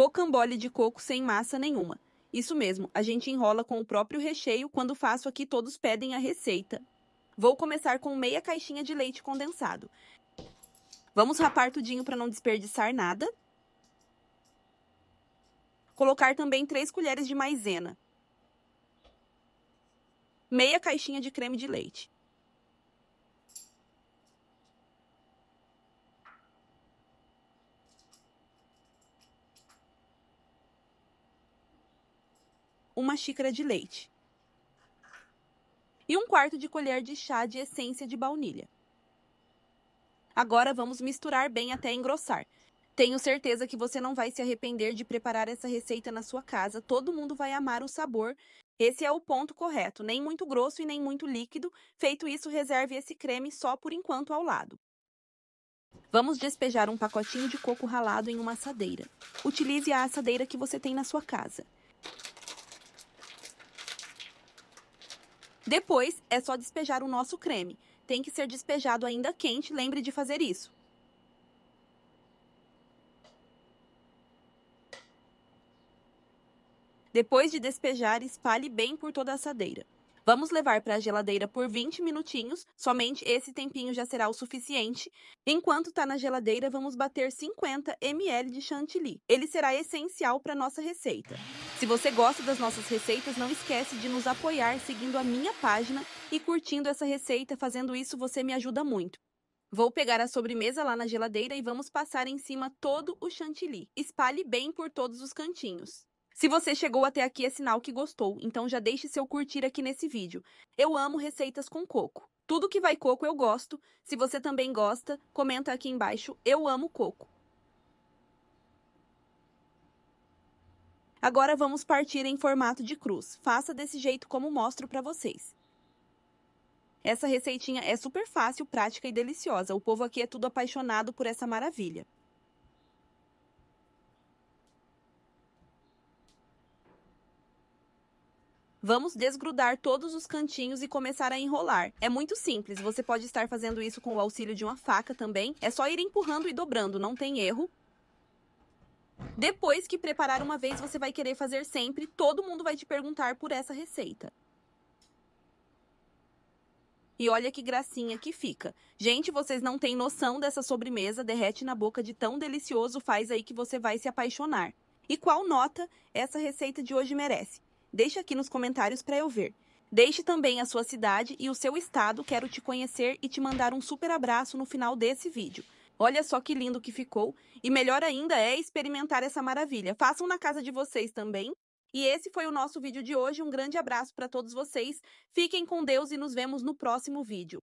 rocambole de coco sem massa nenhuma. Isso mesmo, a gente enrola com o próprio recheio quando faço aqui todos pedem a receita. Vou começar com meia caixinha de leite condensado. Vamos rapar tudinho para não desperdiçar nada. Colocar também 3 colheres de maisena. Meia caixinha de creme de leite. uma xícara de leite e um quarto de colher de chá de essência de baunilha. Agora vamos misturar bem até engrossar. Tenho certeza que você não vai se arrepender de preparar essa receita na sua casa. Todo mundo vai amar o sabor. Esse é o ponto correto, nem muito grosso e nem muito líquido. Feito isso, reserve esse creme só por enquanto ao lado. Vamos despejar um pacotinho de coco ralado em uma assadeira. Utilize a assadeira que você tem na sua casa. Depois, é só despejar o nosso creme. Tem que ser despejado ainda quente, lembre de fazer isso. Depois de despejar, espalhe bem por toda a assadeira. Vamos levar para a geladeira por 20 minutinhos, somente esse tempinho já será o suficiente. Enquanto está na geladeira, vamos bater 50 ml de chantilly. Ele será essencial para nossa receita. Se você gosta das nossas receitas, não esquece de nos apoiar seguindo a minha página e curtindo essa receita. Fazendo isso, você me ajuda muito. Vou pegar a sobremesa lá na geladeira e vamos passar em cima todo o chantilly. Espalhe bem por todos os cantinhos. Se você chegou até aqui é sinal que gostou, então já deixe seu curtir aqui nesse vídeo. Eu amo receitas com coco. Tudo que vai coco eu gosto. Se você também gosta, comenta aqui embaixo, eu amo coco. Agora vamos partir em formato de cruz. Faça desse jeito como mostro para vocês. Essa receitinha é super fácil, prática e deliciosa. O povo aqui é tudo apaixonado por essa maravilha. Vamos desgrudar todos os cantinhos e começar a enrolar. É muito simples, você pode estar fazendo isso com o auxílio de uma faca também. É só ir empurrando e dobrando, não tem erro. Depois que preparar uma vez, você vai querer fazer sempre, todo mundo vai te perguntar por essa receita. E olha que gracinha que fica. Gente, vocês não têm noção dessa sobremesa, derrete na boca de tão delicioso, faz aí que você vai se apaixonar. E qual nota essa receita de hoje merece? Deixe aqui nos comentários para eu ver. Deixe também a sua cidade e o seu estado, quero te conhecer e te mandar um super abraço no final desse vídeo. Olha só que lindo que ficou. E melhor ainda é experimentar essa maravilha. Façam na casa de vocês também. E esse foi o nosso vídeo de hoje. Um grande abraço para todos vocês. Fiquem com Deus e nos vemos no próximo vídeo.